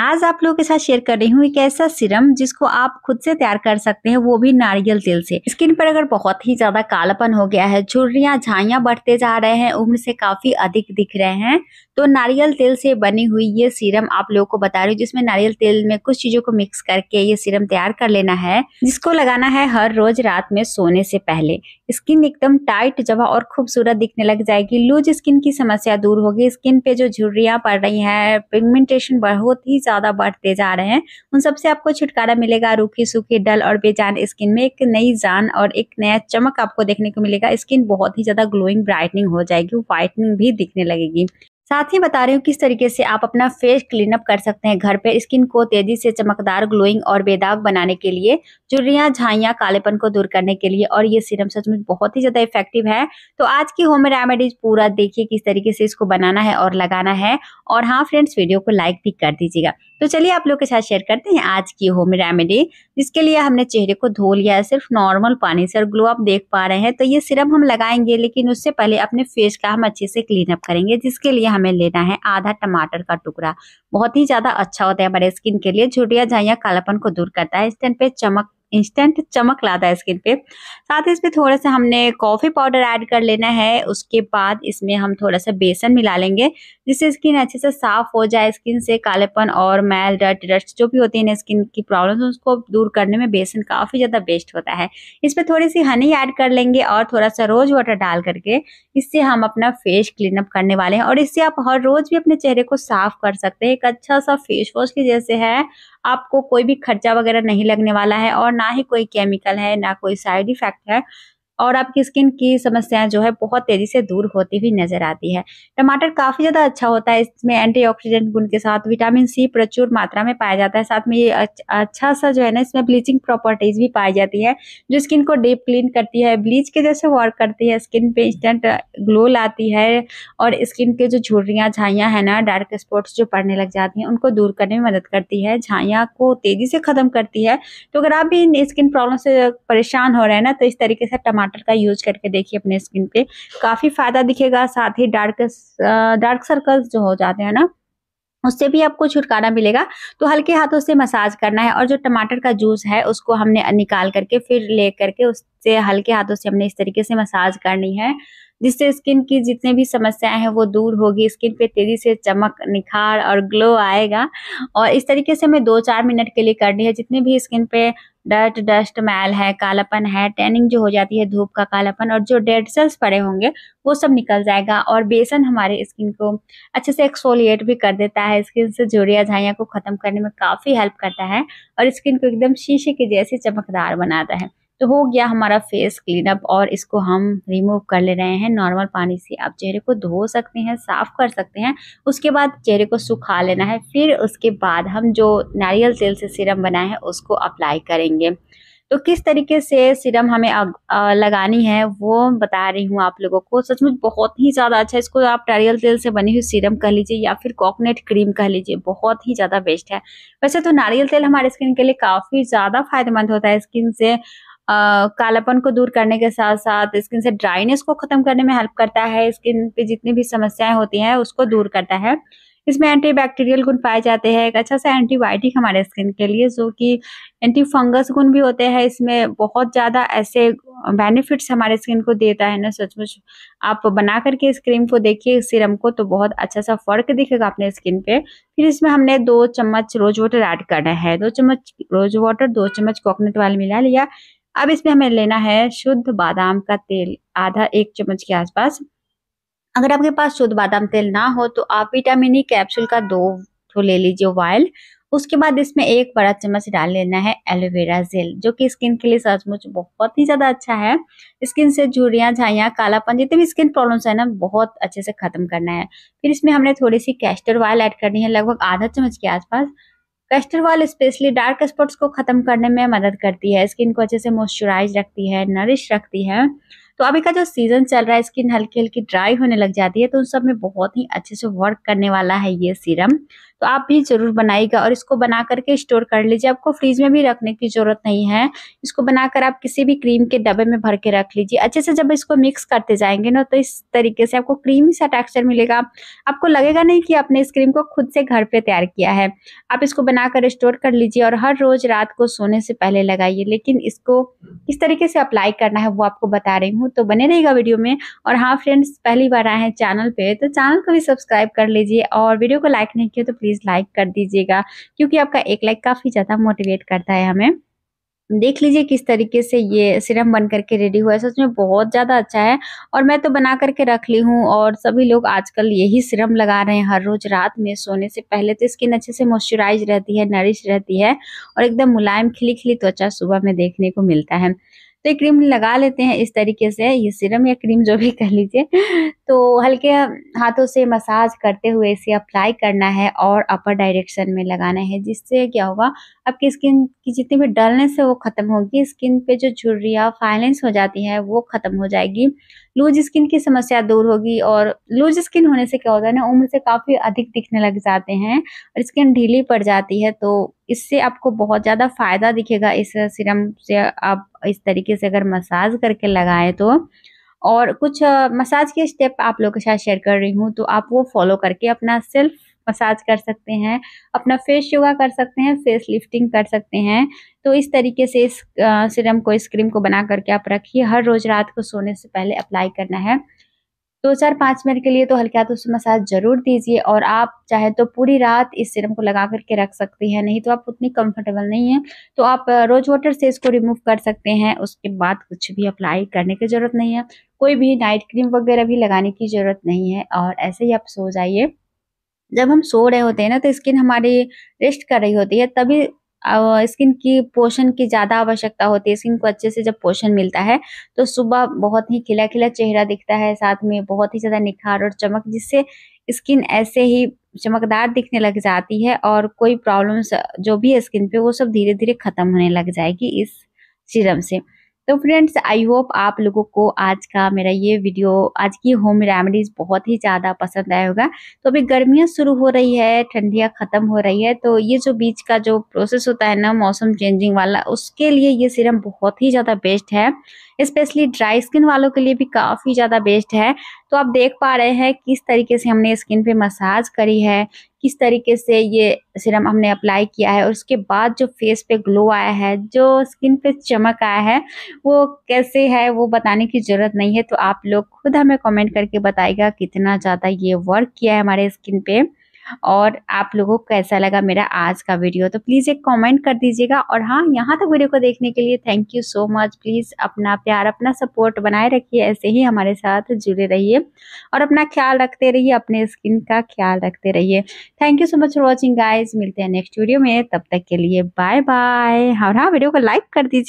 आज आप लोगों के साथ शेयर कर रही हूँ एक ऐसा सिरम जिसको आप खुद से तैयार कर सकते हैं वो भी नारियल तेल से स्किन पर अगर बहुत ही ज्यादा कालापन हो गया है झुर्रिया झाइया बढ़ते जा रहे हैं उम्र से काफी अधिक दिख रहे हैं तो नारियल तेल से बनी हुई ये सीरम आप लोगों को बता रही हूँ जिसमें नारियल तेल में कुछ चीज़ों को मिक्स करके ये सीरम तैयार कर लेना है जिसको लगाना है हर रोज रात में सोने से पहले स्किन एकदम टाइट जवा और खूबसूरत दिखने लग जाएगी लूज स्किन की समस्या दूर होगी स्किन पे जो झुर्रिया पड़ रही है पिगमेंटेशन बहुत ही ज़्यादा बढ़ते जा रहे हैं उन सबसे आपको छुटकारा मिलेगा रूखी सूखी डल और बेजान स्किन में एक नई जान और एक नया चमक आपको देखने को मिलेगा स्किन बहुत ही ज़्यादा ग्लोइंग ब्राइटनिंग हो जाएगी व्हाइटनिंग भी दिखने लगेगी साथ ही बता रही हूँ किस तरीके से आप अपना फेस क्लीन अप कर सकते हैं घर पे स्किन को तेजी से चमकदार ग्लोइंग और बेदाग बनाने के लिए चुर्रिया झाइया कालेपन को दूर करने के लिए और ये सीरम सच में बहुत ही ज़्यादा इफेक्टिव है तो आज की होम रेमेडीज पूरा देखिए किस तरीके से इसको बनाना है और लगाना है और हाँ फ्रेंड्स वीडियो को लाइक भी कर दीजिएगा तो चलिए आप लोग के साथ शेयर करते हैं आज की होम रेमेडी जिसके लिए हमने चेहरे को धो लिया है सिर्फ नॉर्मल पानी से और ग्लो आप देख पा रहे हैं तो ये सिरम हम लगाएंगे लेकिन उससे पहले अपने फेस का हम अच्छे से क्लीन अप करेंगे जिसके लिए हमें लेना है आधा टमाटर का टुकड़ा बहुत ही ज़्यादा अच्छा होता है हमारे स्किन के लिए झुटिया झाइया कालापन को दूर करता है स्किन पे चमक इंस्टेंट चमक लाता है स्किन पे साथ ही इसमें थोड़ा सा हमने कॉफ़ी पाउडर ऐड कर लेना है उसके बाद इसमें हम थोड़ा सा बेसन मिला लेंगे जिससे स्किन अच्छे से साफ हो जाए स्किन से कालेपन और मैल डट डस्ट जो भी होती है ना स्किन की प्रॉब्लम उसको दूर करने में बेसन काफ़ी ज़्यादा बेस्ट होता है इसमें थोड़ी सी हनी ऐड कर लेंगे और थोड़ा सा रोज़ वाटर डाल करके इससे हम अपना फेस क्लीन अप करने वाले हैं और इससे आप हर रोज़ भी अपने चेहरे को साफ कर सकते हैं एक अच्छा सा फेस वॉश की जैसे है आपको कोई भी खर्चा वगैरह नहीं लगने वाला है और ना ही कोई केमिकल है ना कोई साइड इफेक्ट है और आपकी स्किन की समस्याएं जो है बहुत तेजी से दूर होती हुई नजर आती है टमाटर काफी ज्यादा अच्छा होता है इसमें एंटीऑक्सीडेंट गुण के साथ विटामिन सी प्रचुर मात्रा में पाया जाता है साथ में ये अच्छा सा जो है ना इसमें ब्लीचिंग प्रॉपर्टीज भी पाई जाती है जो स्किन को डीप क्लीन करती है ब्लीच के जैसे वर्क करती है स्किन पे इंस्टेंट ग्लो लाती है और स्किन के जो झुर्रियाँ झाइयाँ है ना डार्क स्पॉट्स जो पड़ने लग जाती हैं उनको दूर करने में मदद करती है झाइयाँ को तेजी से खत्म करती है तो अगर आप भी इन स्किन प्रॉब्लम से परेशान हो रहे हैं ना तो इस तरीके से टमाटर टमाटर का यूज करके देखिए अपने स्किन पे काफी फायदा दिखेगा साथ ही डार्क डार्क सर्कल्स जो हो जाते हैं ना उससे भी आपको छुटकारा मिलेगा तो हल्के हाथों से मसाज करना है और जो टमाटर का जूस है उसको हमने निकाल करके फिर ले करके उससे हल्के हाथों से हमने इस तरीके से मसाज करनी है जिससे स्किन की जितने भी समस्याएं हैं वो दूर होगी स्किन पे तेजी से चमक निखार और ग्लो आएगा और इस तरीके से हमें दो चार मिनट के लिए करनी है जितने भी स्किन पे डर्ट डस्ट मैल है कालापन है टैनिंग जो हो जाती है धूप का कालापन और जो डेड सेल्स पड़े होंगे वो सब निकल जाएगा और बेसन हमारे स्किन को अच्छे से एक्सफोलिएट भी कर देता है स्किन से जुड़िया झाइयाँ को ख़त्म करने में काफ़ी हेल्प करता है और स्किन को एकदम शीशे के जैसे चमकदार बनाता है तो हो गया हमारा फेस क्लीन अप और इसको हम रिमूव कर ले रहे हैं नॉर्मल पानी से आप चेहरे को धो सकते हैं साफ कर सकते हैं उसके बाद चेहरे को सुखा लेना है फिर उसके बाद हम जो नारियल तेल से सीरम बनाए हैं उसको अप्लाई करेंगे तो किस तरीके से सीरम हमें लगानी है वो बता रही हूँ आप लोगों को सचमुच बहुत ही ज़्यादा अच्छा है इसको आप नारियल तेल से बनी हुई सीरम कह लीजिए या फिर कोकोनट क्रीम कह लीजिए बहुत ही ज़्यादा बेस्ट है वैसे तो नारियल तेल हमारे स्किन के लिए काफ़ी ज़्यादा फायदेमंद होता है स्किन से कालापन को दूर करने के साथ साथ स्किन से ड्राइनेस को खत्म करने में हेल्प करता है स्किन पे जितनी भी समस्याएं होती हैं उसको दूर करता है इसमें एंटी बैक्टीरियल गुण पाए जाते हैं एक अच्छा सा एंटीबायोटिक हमारे स्किन के लिए जो कि एंटी फंगस गुण भी होते हैं इसमें बहुत ज़्यादा ऐसे बेनिफिट्स हमारे स्किन को देता है ना सचमुच आप बना करके इस क्रीम को देखिए इस सीरम को तो बहुत अच्छा सा फर्क दिखेगा अपने स्किन पे फिर इसमें हमने दो चम्मच रोज वाटर ऐड करना है दो चम्मच रोज वाटर दो चम्मच कोकोनट ऑयल मिला लिया अब इसमें हमें लेना है शुद्ध बादाम का तेल आधा एक चम्मच के आसपास अगर आपके पास शुद्ध बादाम तेल ना हो तो आप विटामिन ई e कैप्सूल का दो तो ले लीजिए वायल उसके बाद इसमें एक बड़ा चम्मच डाल लेना है एलोवेरा जेल जो कि स्किन के लिए सचमुच बहुत ही ज़्यादा अच्छा है स्किन से झुरियां झाइयाँ कालापन जितने भी स्किन प्रॉब्लम्स है ना बहुत अच्छे से ख़त्म करना है फिर इसमें हमने थोड़ी सी कैस्टर ऑयल ऐड करनी है लगभग आधा चम्मच के आसपास कैस्टर स्पेशली डार्क स्पॉट्स को खत्म करने में मदद करती है स्किन को अच्छे से मॉइस्चराइज रखती है नरिश रखती है तो अभी का जो सीजन चल रहा है स्किन हल्की हल्की ड्राई होने लग जाती है तो उन सब में बहुत ही अच्छे से वर्क करने वाला है ये सीरम तो आप भी जरूर बनाइएगा और इसको बना करके स्टोर कर लीजिए आपको फ्रीज में भी रखने की जरूरत नहीं है इसको बनाकर आप किसी भी क्रीम के डब्बे में भर के रख लीजिए अच्छे से जब इसको मिक्स करते जाएंगे ना तो इस तरीके से आपको क्रीमी सा टेक्सचर मिलेगा आपको लगेगा नहीं कि आपने इस क्रीम को खुद से घर पर तैयार किया है आप इसको बनाकर स्टोर कर लीजिए और हर रोज रात को सोने से पहले लगाइए लेकिन इसको किस तरीके से अप्लाई करना है वो आपको बता रही हूँ तो बने रहेगा वीडियो में और हाँ फ्रेंड्स पहली बार आए हैं चैनल पे तो चैनल को भी सब्सक्राइब कर लीजिए और वीडियो को लाइक नहीं किया तो प्लीज़ प्लीज़ लाइक कर दीजिएगा क्योंकि आपका एक लाइक काफ़ी ज़्यादा मोटिवेट करता है हमें देख लीजिए किस तरीके से ये सिरम बन करके रेडी हुआ है सच में बहुत ज़्यादा अच्छा है और मैं तो बना करके रख ली हूँ और सभी लोग आजकल यही सिरम लगा रहे हैं हर रोज़ रात में सोने से पहले तो स्किन अच्छे से मॉइस्चराइज रहती है नरिश रहती है और एकदम मुलायम खिली खिली त्वचा सुबह में देखने को मिलता है तो ये क्रीम लगा लेते हैं इस तरीके से ये सीरम या क्रीम जो भी कर लीजिए तो हल्के हाथों से मसाज करते हुए इसे अप्लाई करना है और अपर डायरेक्शन में लगाना है जिससे क्या होगा आपकी स्किन की जितनी भी डलनेस है वो खत्म होगी स्किन पे जो झुर्रिया फाइलेंस हो जाती है वो खत्म हो जाएगी लूज स्किन की समस्या दूर होगी और लूज स्किन होने से क्या होता है ना उम्र से काफ़ी अधिक दिखने लग जाते हैं और स्किन ढीली पड़ जाती है तो इससे आपको बहुत ज़्यादा फ़ायदा दिखेगा इस सिरम से आप इस तरीके से अगर मसाज करके लगाएं तो और कुछ मसाज के स्टेप आप लोग के साथ शेयर कर रही हूँ तो आप वो फॉलो करके अपना सेल्फ मसाज कर सकते हैं अपना फेस योगा कर सकते हैं फेस लिफ्टिंग कर सकते हैं तो इस तरीके से इस सिरम को इस क्रीम को बना करके आप रखिए हर रोज रात को सोने से पहले अप्लाई करना है दो चार पाँच मिनट के लिए तो हल्के हाथों से मसाज जरूर दीजिए और आप चाहे तो पूरी रात इस सिरम को लगा करके रख सकती हैं नहीं तो आप उतनी कंफर्टेबल नहीं हैं तो आप रोज वाटर से इसको रिमूव कर सकते हैं उसके बाद कुछ भी अप्लाई करने की ज़रूरत नहीं है कोई भी नाइट क्रीम वगैरह भी लगाने की ज़रूरत नहीं है और ऐसे ही आप सो जाइए जब हम सो रहे होते हैं ना तो स्किन हमारी रेस्ट कर रही होती है तभी स्किन की पोषण की ज़्यादा आवश्यकता होती है स्किन को अच्छे से जब पोषण मिलता है तो सुबह बहुत ही खिला खिला चेहरा दिखता है साथ में बहुत ही ज़्यादा निखार और चमक जिससे स्किन ऐसे ही चमकदार दिखने लग जाती है और कोई प्रॉब्लम्स जो भी है स्किन पे वो सब धीरे धीरे ख़त्म होने लग जाएगी इस सीरम से तो फ्रेंड्स आई होप आप लोगों को आज का मेरा ये वीडियो आज की होम रेमेडीज़ बहुत ही ज़्यादा पसंद आया होगा तो अभी गर्मियाँ शुरू हो रही है ठंडियाँ ख़त्म हो रही है तो ये जो बीच का जो प्रोसेस होता है ना मौसम चेंजिंग वाला उसके लिए ये सीरम बहुत ही ज़्यादा बेस्ट है स्पेशली ड्राई स्किन वालों के लिए भी काफ़ी ज़्यादा बेस्ट है तो आप देख पा रहे हैं किस तरीके से हमने स्किन पे मसाज करी है किस तरीके से ये सिरम हमने अप्लाई किया है और उसके बाद जो फेस पे ग्लो आया है जो स्किन पे चमक आया है वो कैसे है वो बताने की ज़रूरत नहीं है तो आप लोग खुद हमें कमेंट करके बताएगा कितना ज़्यादा ये वर्क किया है हमारे स्किन पे और आप लोगों को कैसा लगा मेरा आज का वीडियो तो प्लीज़ एक कमेंट कर दीजिएगा और हाँ यहाँ तक वीडियो को देखने के लिए thank you so much please अपना प्यार अपना सपोर्ट बनाए रखिए ऐसे ही हमारे साथ जुड़े रहिए और अपना ख्याल रखते रहिए अपने स्किन का ख्याल रखते रहिए thank you so much for watching guys मिलते हैं नेक्स्ट वीडियो में तब तक के लिए बाय बाय और हाँ वीडियो को लाइक कर दीजिए